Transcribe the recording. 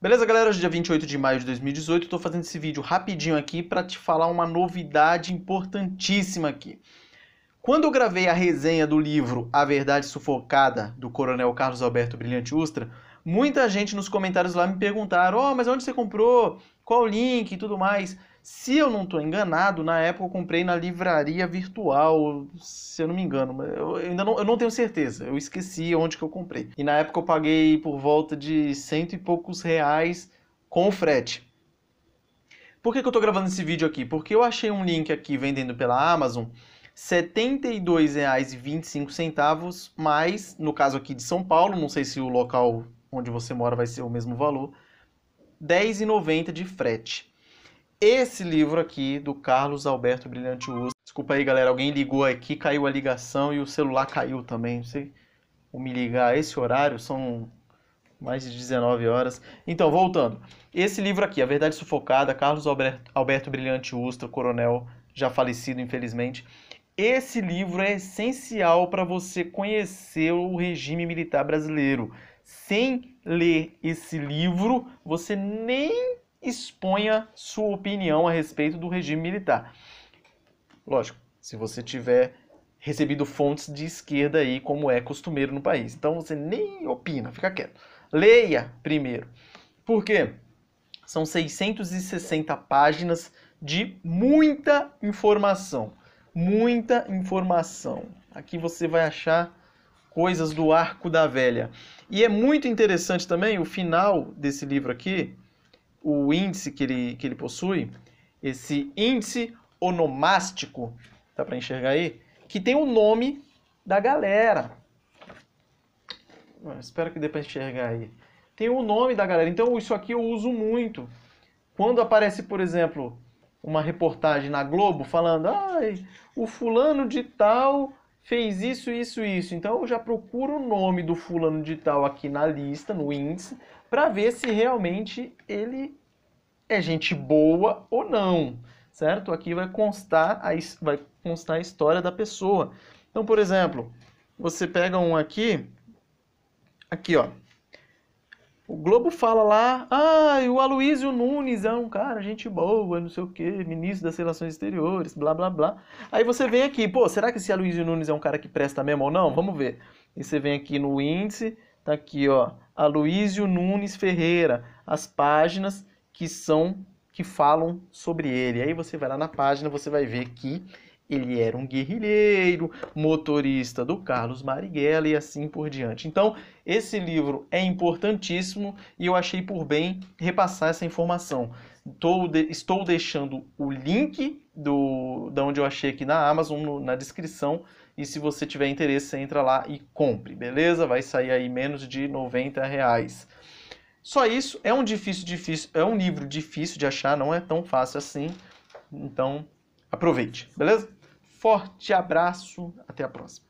Beleza, galera? Hoje é dia 28 de maio de 2018, estou fazendo esse vídeo rapidinho aqui para te falar uma novidade importantíssima aqui. Quando eu gravei a resenha do livro A Verdade Sufocada, do coronel Carlos Alberto Brilhante Ustra, muita gente nos comentários lá me perguntaram, ó, oh, mas onde você comprou? Qual o link e tudo mais? Se eu não estou enganado, na época eu comprei na livraria virtual, se eu não me engano. Eu ainda não, eu não tenho certeza, eu esqueci onde que eu comprei. E na época eu paguei por volta de cento e poucos reais com o frete. Por que, que eu estou gravando esse vídeo aqui? Porque eu achei um link aqui vendendo pela Amazon R$ 72,25, mais, no caso aqui de São Paulo, não sei se o local onde você mora vai ser o mesmo valor, R$ 10,90 de frete esse livro aqui do Carlos Alberto Brilhante Ustra, Desculpa aí, galera, alguém ligou aqui, caiu a ligação e o celular caiu também. Não sei como me ligar a esse horário, são mais de 19 horas. Então, voltando. Esse livro aqui, A Verdade Sufocada, Carlos Alberto, Alberto Brilhante Ustra, coronel já falecido, infelizmente. Esse livro é essencial para você conhecer o regime militar brasileiro. Sem ler esse livro, você nem exponha sua opinião a respeito do regime militar. Lógico, se você tiver recebido fontes de esquerda aí, como é costumeiro no país. Então você nem opina, fica quieto. Leia primeiro. Por quê? São 660 páginas de muita informação. Muita informação. Aqui você vai achar coisas do Arco da Velha. E é muito interessante também o final desse livro aqui, o índice que ele, que ele possui, esse índice onomástico, dá para enxergar aí, que tem o nome da galera. Eu espero que dê para enxergar aí. Tem o nome da galera. Então isso aqui eu uso muito. Quando aparece, por exemplo, uma reportagem na Globo falando, ai, o fulano de tal fez isso, isso, isso. Então eu já procuro o nome do fulano de tal aqui na lista, no índice, para ver se realmente ele é gente boa ou não, certo? Aqui vai constar a, vai constar a história da pessoa. Então, por exemplo, você pega um aqui, aqui, ó. O Globo fala lá, ah, o Aloysio Nunes é um cara, gente boa, não sei o quê, ministro das Relações Exteriores, blá, blá, blá. Aí você vem aqui, pô, será que esse Aloysio Nunes é um cara que presta mesmo ou não? Vamos ver. E você vem aqui no índice, tá aqui, ó, Aloysio Nunes Ferreira, as páginas que são, que falam sobre ele. Aí você vai lá na página, você vai ver que ele era um guerrilheiro, motorista do Carlos Marighella e assim por diante. Então, esse livro é importantíssimo e eu achei por bem repassar essa informação. Estou, deixando o link do, da onde eu achei aqui na Amazon no, na descrição e se você tiver interesse, você entra lá e compre, beleza? Vai sair aí menos de 90 reais. Só isso, é um difícil, difícil, é um livro difícil de achar, não é tão fácil assim. Então, aproveite, beleza? forte abraço, até a próxima.